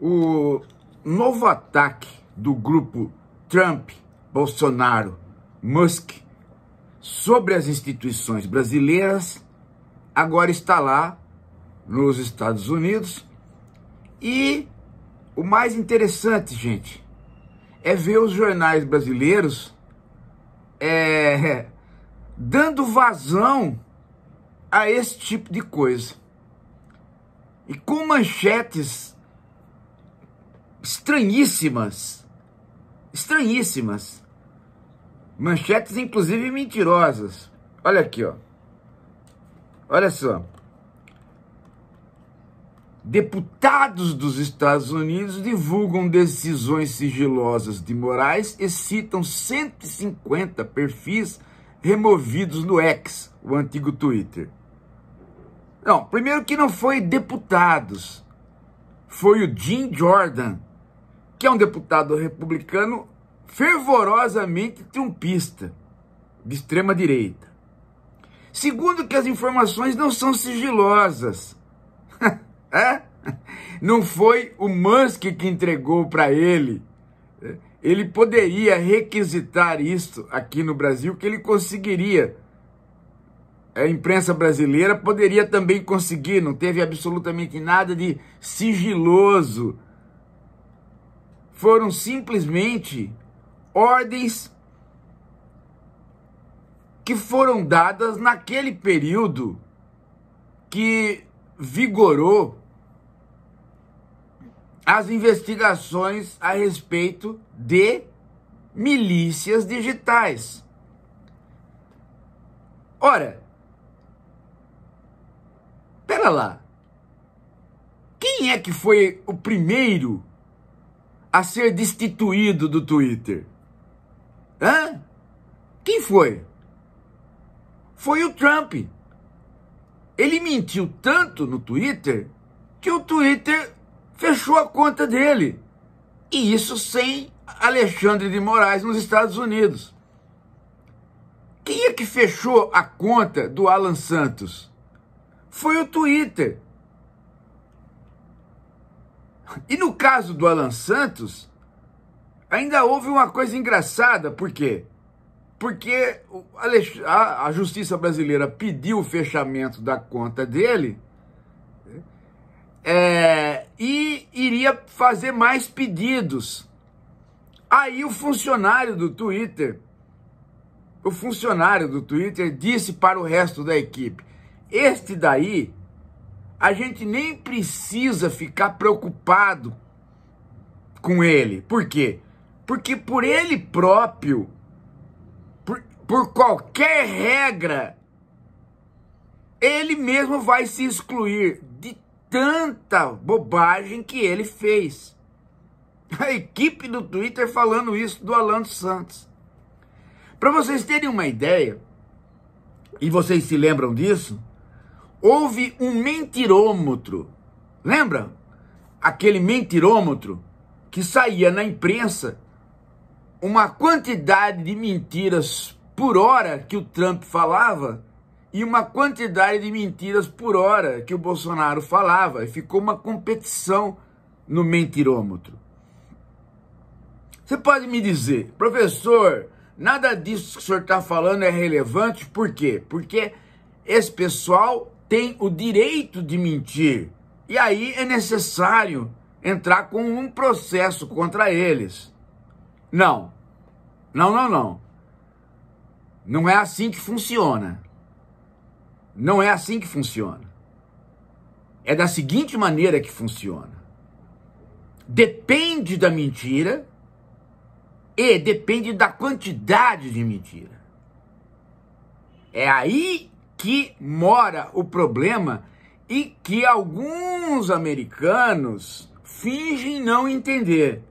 o novo ataque do grupo Trump, Bolsonaro, Musk sobre as instituições brasileiras agora está lá nos Estados Unidos. E o mais interessante, gente, é ver os jornais brasileiros é, dando vazão a esse tipo de coisa. E com manchetes estranhíssimas. Estranhíssimas. Manchetes, inclusive, mentirosas. Olha aqui, ó. Olha só. Deputados dos Estados Unidos divulgam decisões sigilosas de Moraes e citam 150 perfis removidos no X, o antigo Twitter. Não, primeiro que não foi deputados, foi o Jim Jordan, que é um deputado republicano fervorosamente trumpista, de extrema direita. Segundo, que as informações não são sigilosas. é? Não foi o Musk que entregou para ele. Ele poderia requisitar isso aqui no Brasil, que ele conseguiria. A imprensa brasileira poderia também conseguir, não teve absolutamente nada de sigiloso foram simplesmente ordens que foram dadas naquele período que vigorou as investigações a respeito de milícias digitais. Ora, pera lá. Quem é que foi o primeiro a ser destituído do Twitter? Hã? Quem foi? Foi o Trump. Ele mentiu tanto no Twitter que o Twitter fechou a conta dele. E isso sem Alexandre de Moraes nos Estados Unidos. Quem é que fechou a conta do Alan Santos? Foi o Twitter. E no caso do Alan Santos, ainda houve uma coisa engraçada, por quê? Porque a justiça brasileira pediu o fechamento da conta dele é, e iria fazer mais pedidos. Aí o funcionário do Twitter, o funcionário do Twitter disse para o resto da equipe: Este daí a gente nem precisa ficar preocupado com ele. Por quê? Porque por ele próprio, por, por qualquer regra, ele mesmo vai se excluir de tanta bobagem que ele fez. A equipe do Twitter falando isso do Alan Santos. Para vocês terem uma ideia, e vocês se lembram disso, houve um mentirômetro. Lembra? Aquele mentirômetro que saía na imprensa uma quantidade de mentiras por hora que o Trump falava e uma quantidade de mentiras por hora que o Bolsonaro falava. E ficou uma competição no mentirômetro. Você pode me dizer, professor, nada disso que o senhor está falando é relevante, por quê? Porque esse pessoal tem o direito de mentir. E aí é necessário entrar com um processo contra eles. Não, não, não, não. Não é assim que funciona. Não é assim que funciona. É da seguinte maneira que funciona: depende da mentira e depende da quantidade de mentira. É aí que mora o problema e que alguns americanos fingem não entender.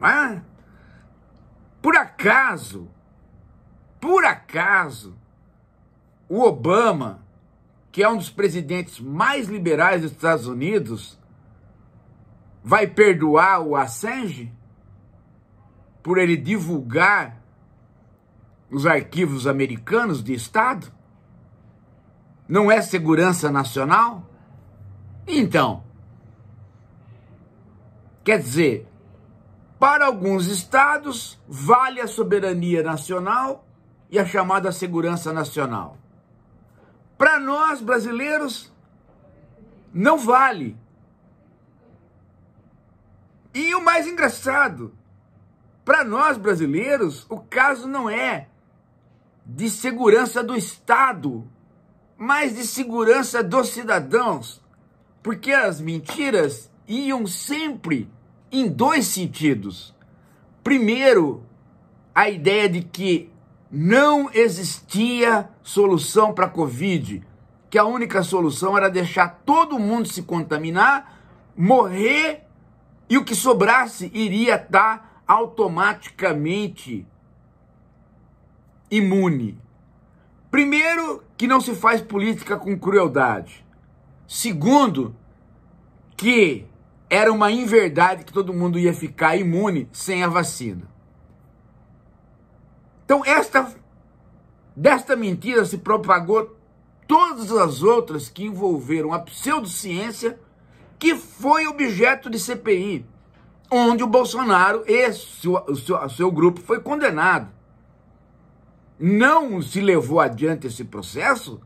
Ah, por acaso, por acaso, o Obama, que é um dos presidentes mais liberais dos Estados Unidos, vai perdoar o Assange por ele divulgar os arquivos americanos de Estado? Não é segurança nacional? Então, quer dizer, para alguns estados vale a soberania nacional e a chamada segurança nacional. Para nós brasileiros, não vale. E o mais engraçado, para nós brasileiros, o caso não é de segurança do Estado, mas de segurança dos cidadãos, porque as mentiras iam sempre em dois sentidos. Primeiro, a ideia de que não existia solução para a Covid, que a única solução era deixar todo mundo se contaminar, morrer e o que sobrasse iria estar automaticamente imune. Primeiro, que não se faz política com crueldade. Segundo, que era uma inverdade que todo mundo ia ficar imune sem a vacina. Então, esta desta mentira se propagou todas as outras que envolveram a pseudociência que foi objeto de CPI, onde o Bolsonaro e seu, seu, seu grupo foi condenado não se levou adiante esse processo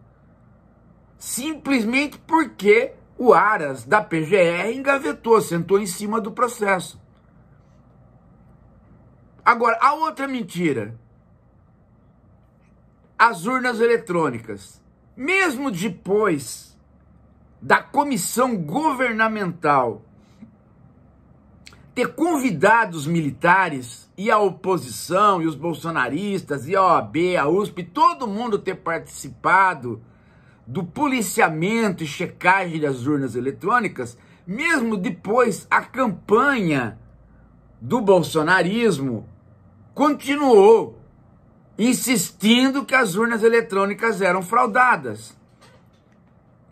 simplesmente porque o Aras da PGR engavetou, sentou em cima do processo. Agora, a outra mentira. As urnas eletrônicas. Mesmo depois da comissão governamental ter convidado os militares e a oposição e os bolsonaristas e a OAB, a USP, todo mundo ter participado do policiamento e checagem das urnas eletrônicas, mesmo depois a campanha do bolsonarismo continuou insistindo que as urnas eletrônicas eram fraudadas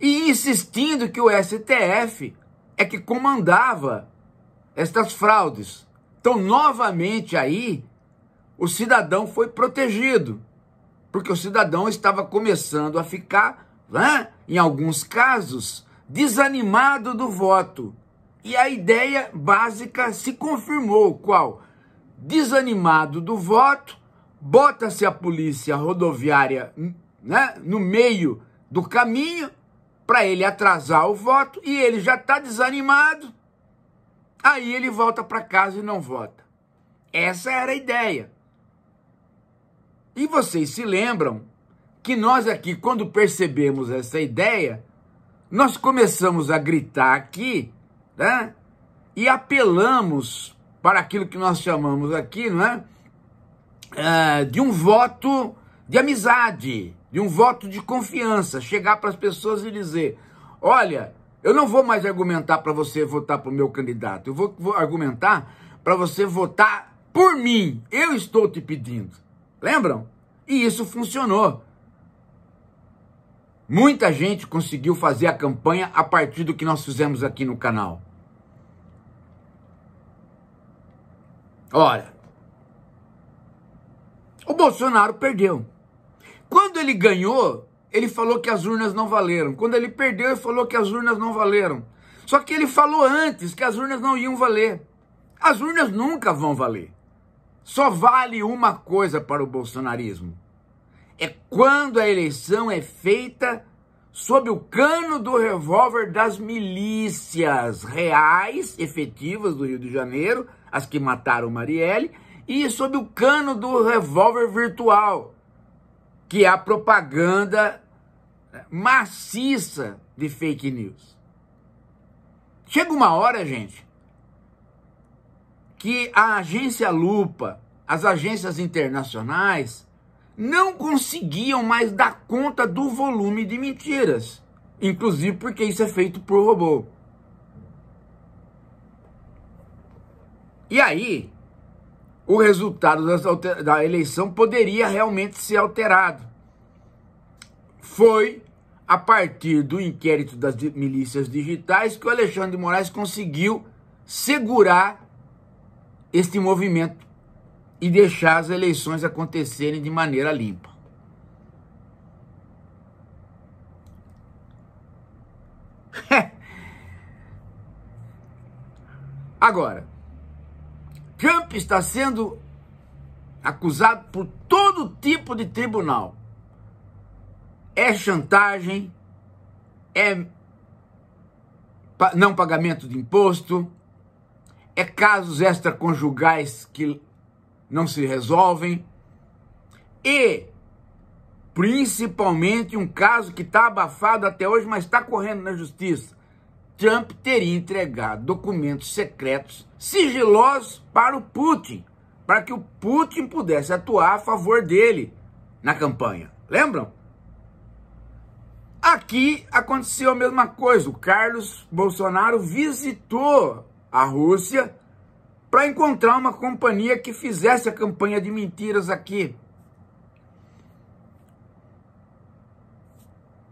e insistindo que o STF é que comandava estas fraudes. Então, novamente aí, o cidadão foi protegido, porque o cidadão estava começando a ficar, né, em alguns casos, desanimado do voto. E a ideia básica se confirmou, qual? Desanimado do voto, bota-se a polícia rodoviária né, no meio do caminho para ele atrasar o voto e ele já está desanimado, Aí ele volta para casa e não vota. Essa era a ideia. E vocês se lembram que nós aqui, quando percebemos essa ideia, nós começamos a gritar aqui, né? E apelamos para aquilo que nós chamamos aqui, não é? Ah, de um voto de amizade, de um voto de confiança. Chegar para as pessoas e dizer: olha, eu não vou mais argumentar para você votar para o meu candidato. Eu vou, vou argumentar para você votar por mim. Eu estou te pedindo. Lembram? E isso funcionou. Muita gente conseguiu fazer a campanha a partir do que nós fizemos aqui no canal. Olha, o Bolsonaro perdeu. Quando ele ganhou, ele falou que as urnas não valeram. Quando ele perdeu, ele falou que as urnas não valeram. Só que ele falou antes que as urnas não iam valer. As urnas nunca vão valer. Só vale uma coisa para o bolsonarismo: é quando a eleição é feita sob o cano do revólver das milícias reais, efetivas do Rio de Janeiro, as que mataram Marielle, e sob o cano do revólver virtual, que é a propaganda maciça de fake news. Chega uma hora, gente, que a agência Lupa, as agências internacionais, não conseguiam mais dar conta do volume de mentiras, inclusive porque isso é feito por robô. E aí, o resultado da eleição poderia realmente ser alterado. Foi a partir do inquérito das milícias digitais que o Alexandre de Moraes conseguiu segurar este movimento e deixar as eleições acontecerem de maneira limpa. Agora, Trump está sendo acusado por todo tipo de tribunal. É chantagem, é não pagamento de imposto, é casos extraconjugais que não se resolvem e principalmente um caso que está abafado até hoje, mas está correndo na justiça, Trump teria entregado documentos secretos sigilosos para o Putin, para que o Putin pudesse atuar a favor dele na campanha. Lembram? Aqui aconteceu a mesma coisa. O Carlos Bolsonaro visitou a Rússia para encontrar uma companhia que fizesse a campanha de mentiras aqui.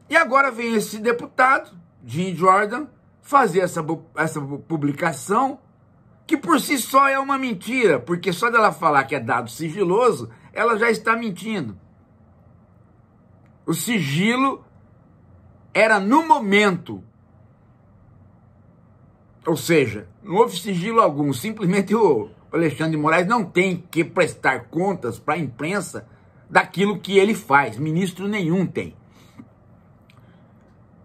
E agora vem esse deputado, Jim Jordan, fazer essa, essa publicação, que por si só é uma mentira, porque só dela falar que é dado sigiloso, ela já está mentindo. O sigilo era no momento. Ou seja, não houve sigilo algum, simplesmente o Alexandre de Moraes não tem que prestar contas para a imprensa daquilo que ele faz, ministro nenhum tem.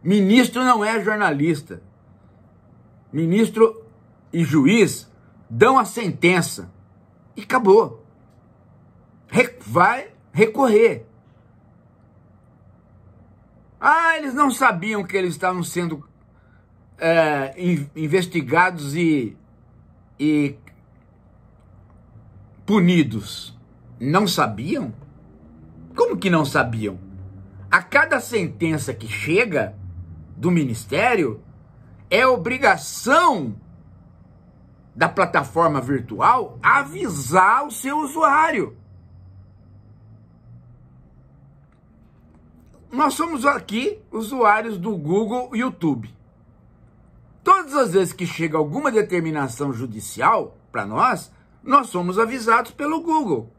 Ministro não é jornalista ministro e juiz dão a sentença e acabou. Re vai recorrer. Ah, eles não sabiam que eles estavam sendo é, investigados e, e punidos. Não sabiam? Como que não sabiam? A cada sentença que chega do ministério, é obrigação da plataforma virtual avisar o seu usuário. Nós somos aqui usuários do Google YouTube. Todas as vezes que chega alguma determinação judicial para nós, nós somos avisados pelo Google.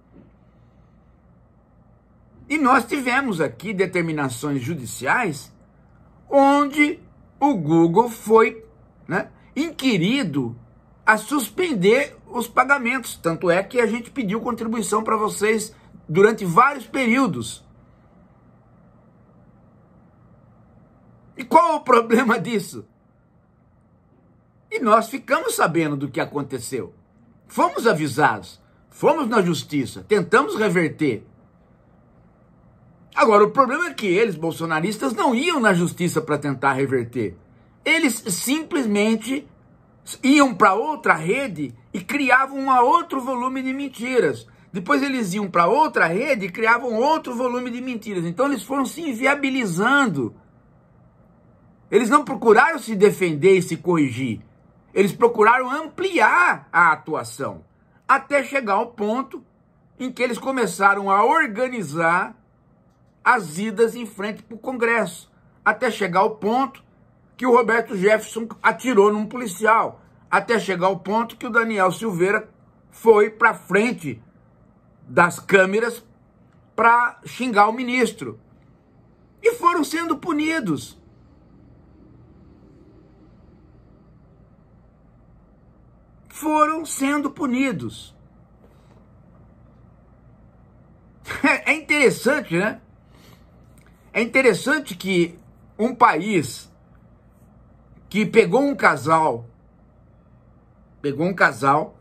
E nós tivemos aqui determinações judiciais onde o Google foi né, inquirido a suspender os pagamentos. Tanto é que a gente pediu contribuição para vocês durante vários períodos. E qual o problema disso? E nós ficamos sabendo do que aconteceu. Fomos avisados, fomos na justiça, tentamos reverter. Agora, o problema é que eles, bolsonaristas, não iam na justiça para tentar reverter. Eles simplesmente iam para outra rede e criavam um outro volume de mentiras. Depois eles iam para outra rede e criavam outro volume de mentiras. Então eles foram se inviabilizando. Eles não procuraram se defender e se corrigir. Eles procuraram ampliar a atuação até chegar ao ponto em que eles começaram a organizar as idas em frente para o Congresso, até chegar ao ponto que o Roberto Jefferson atirou num policial, até chegar ao ponto que o Daniel Silveira foi para frente das câmeras para xingar o ministro. E foram sendo punidos. Foram sendo punidos. É interessante, né? É interessante que um país que pegou um casal, pegou um casal,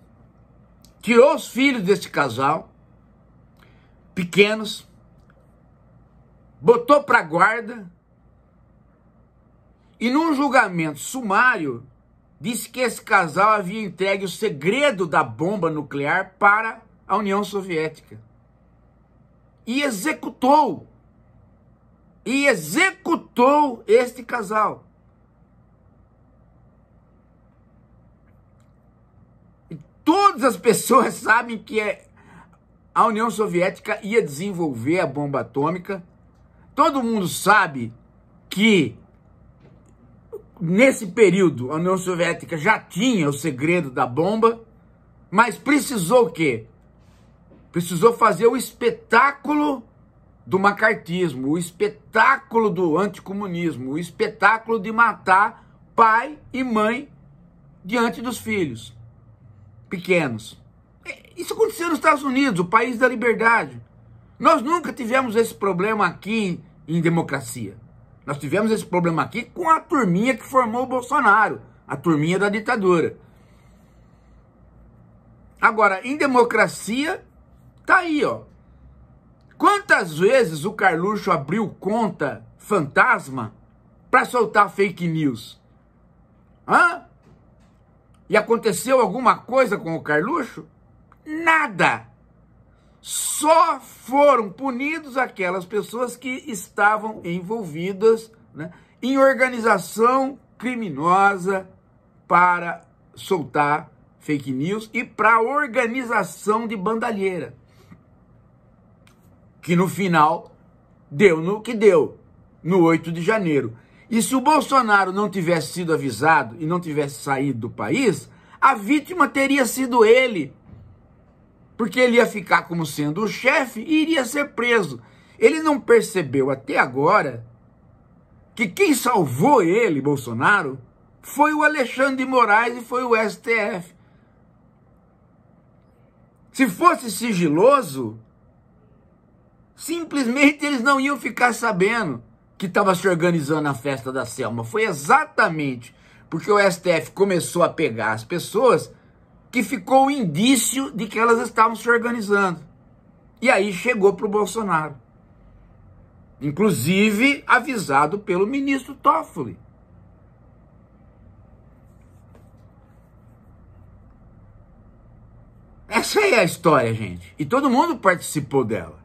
tirou os filhos desse casal, pequenos, botou para guarda e num julgamento sumário disse que esse casal havia entregue o segredo da bomba nuclear para a União Soviética e executou e executou este casal. E todas as pessoas sabem que é, a União Soviética ia desenvolver a bomba atômica. Todo mundo sabe que nesse período a União Soviética já tinha o segredo da bomba, mas precisou o quê? Precisou fazer o espetáculo do macartismo, o espetáculo do anticomunismo, o espetáculo de matar pai e mãe diante dos filhos pequenos. É, isso aconteceu nos Estados Unidos, o país da liberdade. Nós nunca tivemos esse problema aqui em democracia. Nós tivemos esse problema aqui com a turminha que formou o Bolsonaro, a turminha da ditadura. Agora, em democracia, tá aí, ó. Quantas vezes o Carluxo abriu conta fantasma para soltar fake news? Hã? E aconteceu alguma coisa com o Carluxo? Nada! Só foram punidos aquelas pessoas que estavam envolvidas né, em organização criminosa para soltar fake news e para organização de bandalheira que no final deu no que deu, no 8 de janeiro. E se o Bolsonaro não tivesse sido avisado e não tivesse saído do país, a vítima teria sido ele. Porque ele ia ficar como sendo o chefe e iria ser preso. Ele não percebeu até agora que quem salvou ele, Bolsonaro, foi o Alexandre de Moraes e foi o STF. Se fosse sigiloso, Simplesmente eles não iam ficar sabendo que estava se organizando a festa da Selma. Foi exatamente porque o STF começou a pegar as pessoas que ficou o indício de que elas estavam se organizando. E aí chegou para o Bolsonaro. Inclusive avisado pelo ministro Toffoli. Essa é a história, gente. E todo mundo participou dela.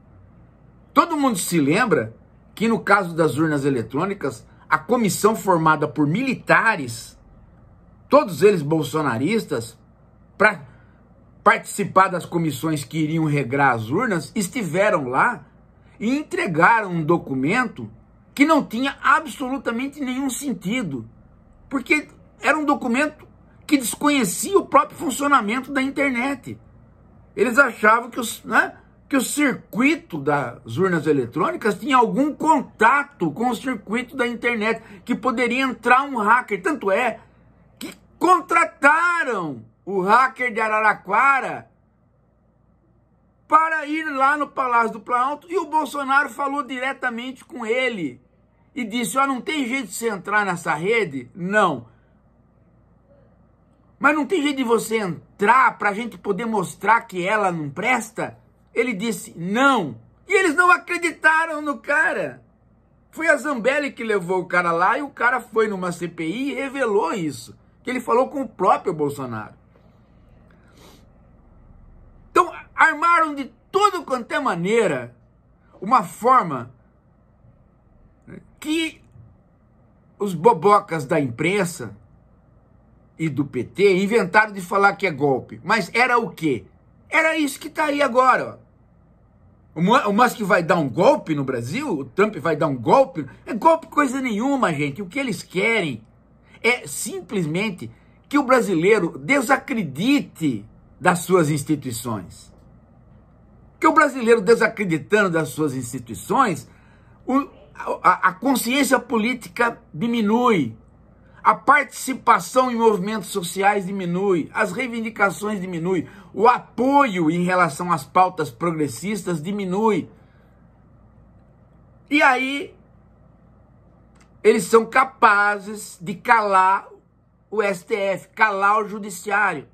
Todo mundo se lembra que no caso das urnas eletrônicas, a comissão formada por militares, todos eles bolsonaristas, para participar das comissões que iriam regrar as urnas, estiveram lá e entregaram um documento que não tinha absolutamente nenhum sentido, porque era um documento que desconhecia o próprio funcionamento da internet. Eles achavam que os, né, que o circuito das urnas eletrônicas tinha algum contato com o circuito da internet, que poderia entrar um hacker. Tanto é que contrataram o hacker de Araraquara para ir lá no Palácio do Planalto e o Bolsonaro falou diretamente com ele e disse: Ó, oh, não tem jeito de você entrar nessa rede? Não. Mas não tem jeito de você entrar para a gente poder mostrar que ela não presta? Ele disse não. E eles não acreditaram no cara. Foi a Zambelli que levou o cara lá e o cara foi numa CPI e revelou isso. Que ele falou com o próprio Bolsonaro. Então, armaram de todo quanto é maneira uma forma que os bobocas da imprensa e do PT inventaram de falar que é golpe. Mas era o quê? Era isso que está aí agora. Ó. O Musk vai dar um golpe no Brasil? O Trump vai dar um golpe? É golpe coisa nenhuma, gente. O que eles querem é simplesmente que o brasileiro desacredite das suas instituições. Que o brasileiro desacreditando das suas instituições, o, a, a consciência política diminui, a participação em movimentos sociais diminui, as reivindicações diminuem, o apoio em relação às pautas progressistas diminui. E aí eles são capazes de calar o STF, calar o judiciário,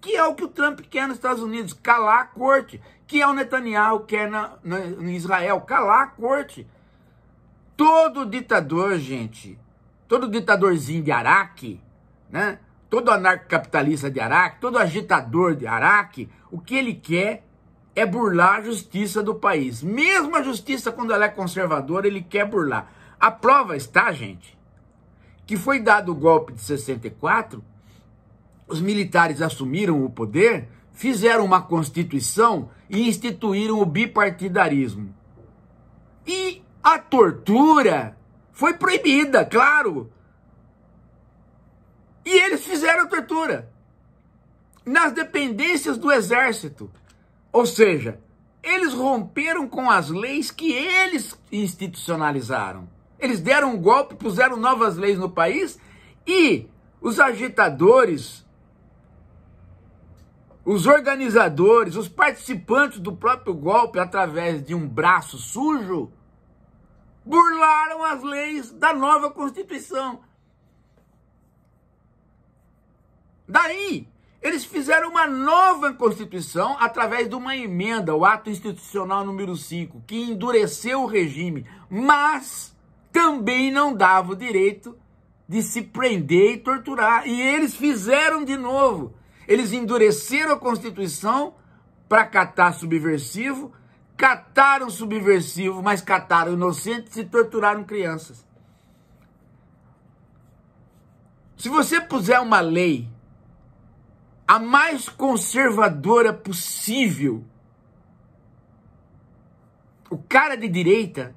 que é o que o Trump quer nos Estados Unidos, calar a corte, que é o Netanyahu quer na, na, em Israel, calar a corte. Todo ditador, gente, todo ditadorzinho de Araque, né? todo anarcocapitalista de Araque, todo agitador de Araque, o que ele quer é burlar a justiça do país. Mesmo a justiça, quando ela é conservadora, ele quer burlar. A prova está, gente, que foi dado o golpe de 64, os militares assumiram o poder, fizeram uma constituição e instituíram o bipartidarismo. E a tortura foi proibida, claro. E eles fizeram a tortura nas dependências do exército. Ou seja, eles romperam com as leis que eles institucionalizaram. Eles deram um golpe, puseram novas leis no país e os agitadores, os organizadores, os participantes do próprio golpe através de um braço sujo burlaram as leis da nova Constituição. Daí, eles fizeram uma nova Constituição através de uma emenda, o ato institucional número 5, que endureceu o regime, mas também não dava o direito de se prender e torturar. E eles fizeram de novo. Eles endureceram a Constituição para catar subversivo cataram subversivos, mas cataram inocentes e torturaram crianças. Se você puser uma lei a mais conservadora possível, o cara de direita,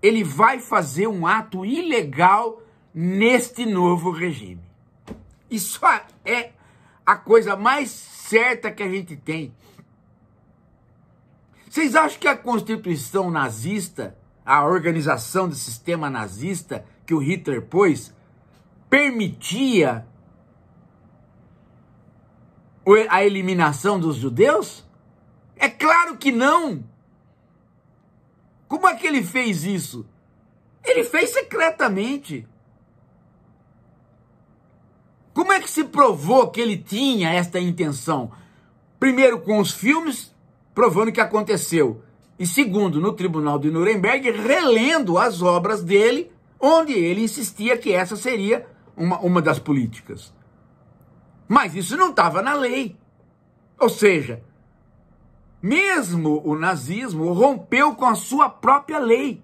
ele vai fazer um ato ilegal neste novo regime. Isso é a coisa mais certa que a gente tem. Vocês acham que a Constituição nazista, a organização do sistema nazista que o Hitler pôs, permitia a eliminação dos judeus? É claro que não! Como é que ele fez isso? Ele fez secretamente. Como é que se provou que ele tinha esta intenção? Primeiro com os filmes provando o que aconteceu. E segundo, no tribunal de Nuremberg, relendo as obras dele, onde ele insistia que essa seria uma, uma das políticas. Mas isso não estava na lei. Ou seja, mesmo o nazismo rompeu com a sua própria lei.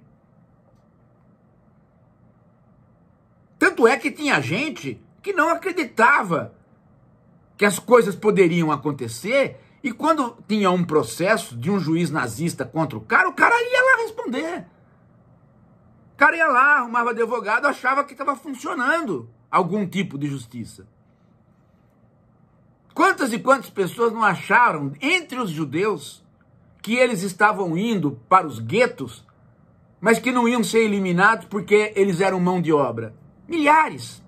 Tanto é que tinha gente que não acreditava que as coisas poderiam acontecer e quando tinha um processo de um juiz nazista contra o cara, o cara ia lá responder. O cara ia lá, arrumava advogado, achava que estava funcionando algum tipo de justiça. Quantas e quantas pessoas não acharam, entre os judeus, que eles estavam indo para os guetos, mas que não iam ser eliminados porque eles eram mão de obra? Milhares.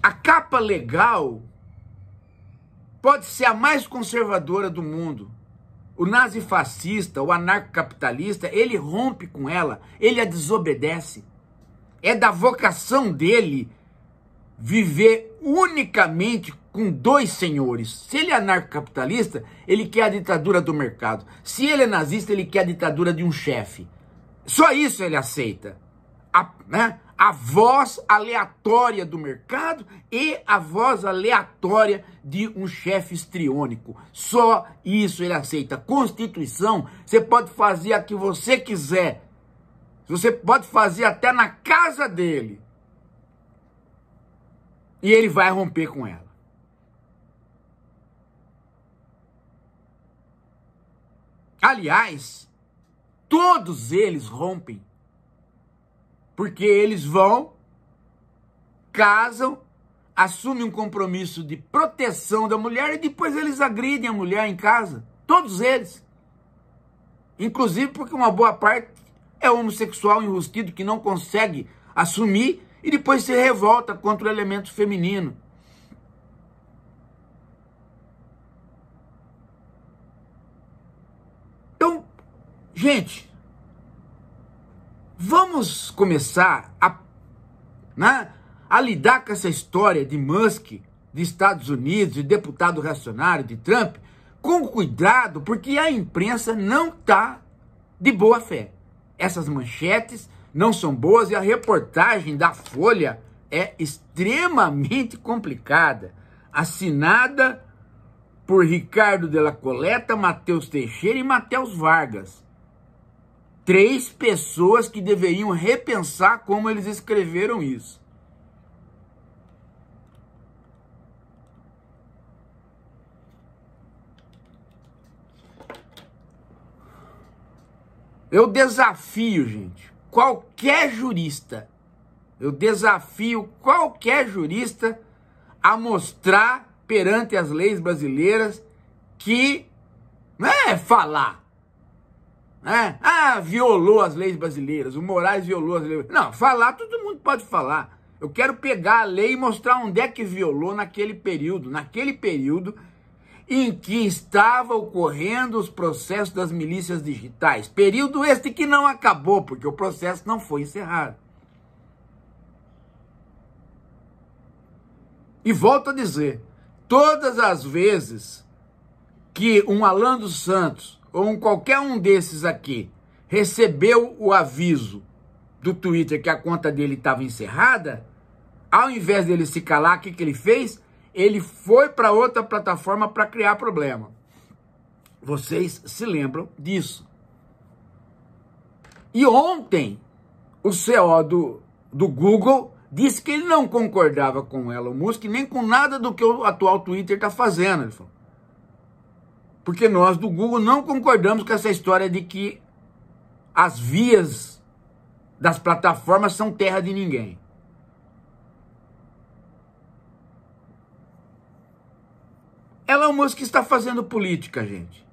A capa legal pode ser a mais conservadora do mundo. O nazifascista, o anarcocapitalista, ele rompe com ela, ele a desobedece. É da vocação dele viver unicamente com dois senhores. Se ele é anarcocapitalista, ele quer a ditadura do mercado. Se ele é nazista, ele quer a ditadura de um chefe. Só isso ele aceita. A, né? a voz aleatória do mercado e a voz aleatória de um chefe estriônico. Só isso ele aceita. Constituição, você pode fazer a que você quiser. Você pode fazer até na casa dele. E ele vai romper com ela. Aliás, todos eles rompem porque eles vão, casam, assumem um compromisso de proteção da mulher e depois eles agridem a mulher em casa. Todos eles. Inclusive porque uma boa parte é homossexual enrustido que não consegue assumir e depois se revolta contra o elemento feminino. Então, gente, Vamos começar a, né, a lidar com essa história de Musk, de Estados Unidos, de deputado reacionário, de Trump, com cuidado, porque a imprensa não está de boa fé. Essas manchetes não são boas e a reportagem da Folha é extremamente complicada. Assinada por Ricardo Della Coleta, Matheus Teixeira e Matheus Vargas três pessoas que deveriam repensar como eles escreveram isso. Eu desafio, gente, qualquer jurista, eu desafio qualquer jurista a mostrar perante as leis brasileiras que não é falar, né? Ah, violou as leis brasileiras, o Moraes violou as leis. Não, falar todo mundo pode falar. Eu quero pegar a lei e mostrar onde é que violou naquele período, naquele período em que estava ocorrendo os processos das milícias digitais. Período este que não acabou, porque o processo não foi encerrado. E volto a dizer, todas as vezes que um Alan dos Santos ou qualquer um desses aqui recebeu o aviso do Twitter que a conta dele estava encerrada, ao invés dele se calar, o que, que ele fez? Ele foi para outra plataforma para criar problema. Vocês se lembram disso. E ontem, o CEO do, do Google disse que ele não concordava com o Elon Musk nem com nada do que o atual Twitter está fazendo. Ele falou, porque nós do Google não concordamos com essa história de que as vias das plataformas são terra de ninguém. Elon Musk está fazendo política, gente.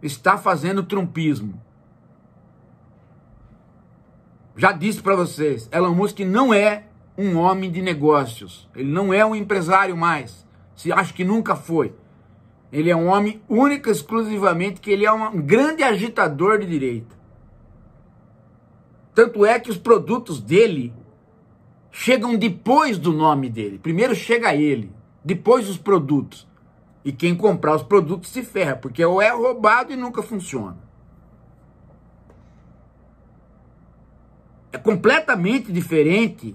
Está fazendo trumpismo. Já disse para vocês, Elon Musk não é um homem de negócios. Ele não é um empresário mais. Se acho que nunca foi. Ele é um homem único, exclusivamente, que ele é um grande agitador de direita. Tanto é que os produtos dele chegam depois do nome dele. Primeiro chega ele, depois os produtos. E quem comprar os produtos se ferra, porque ou é roubado e nunca funciona. É completamente diferente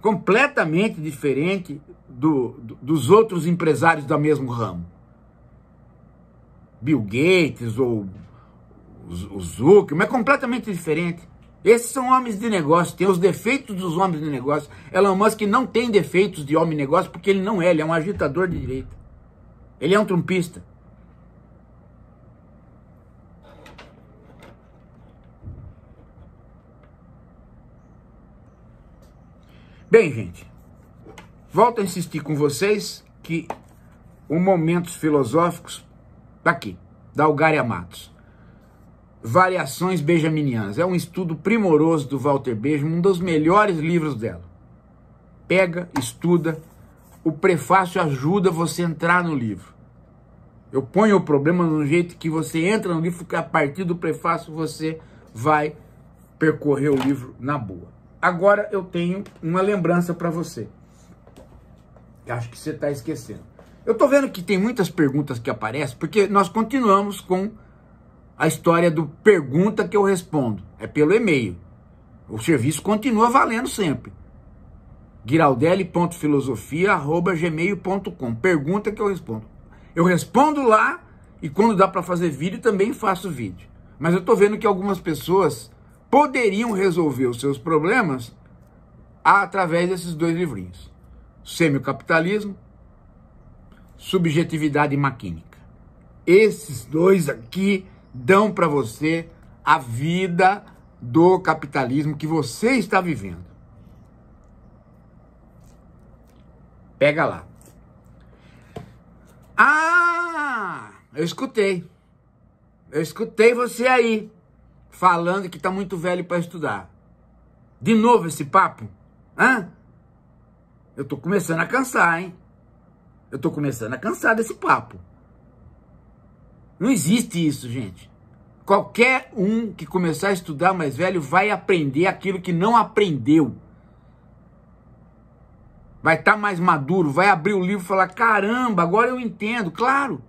completamente diferente do, dos outros empresários do mesmo ramo. Bill Gates ou o mas é completamente diferente. Esses são homens de negócio, tem os defeitos dos homens de negócio. Elon Musk não tem defeitos de homem de negócio porque ele não é, ele é um agitador de direita. Ele é um trumpista. Bem, gente, Volto a insistir com vocês que o Momentos Filosóficos tá aqui, da Algária Matos. Variações Benjaminianas. É um estudo primoroso do Walter Benjamin, um dos melhores livros dela. Pega, estuda. O prefácio ajuda você a entrar no livro. Eu ponho o problema um jeito que você entra no livro, que a partir do prefácio você vai percorrer o livro na boa. Agora eu tenho uma lembrança para você. Acho que você está esquecendo. Eu estou vendo que tem muitas perguntas que aparecem, porque nós continuamos com a história do pergunta que eu respondo. É pelo e-mail. O serviço continua valendo sempre. giraldelli.filosofia.gmail.com Pergunta que eu respondo. Eu respondo lá e quando dá para fazer vídeo, também faço vídeo. Mas eu estou vendo que algumas pessoas poderiam resolver os seus problemas através desses dois livrinhos semi-capitalismo, subjetividade maquínica. Esses dois aqui dão para você a vida do capitalismo que você está vivendo. Pega lá. Ah, eu escutei. Eu escutei você aí falando que tá muito velho para estudar. De novo esse papo? Hã? Eu tô começando a cansar, hein? Eu tô começando a cansar desse papo. Não existe isso, gente. Qualquer um que começar a estudar mais velho vai aprender aquilo que não aprendeu. Vai estar tá mais maduro, vai abrir o livro e falar: caramba, agora eu entendo, claro.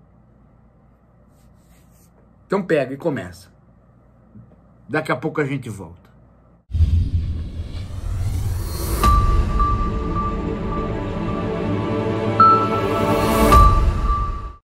Então pega e começa. Daqui a pouco a gente volta.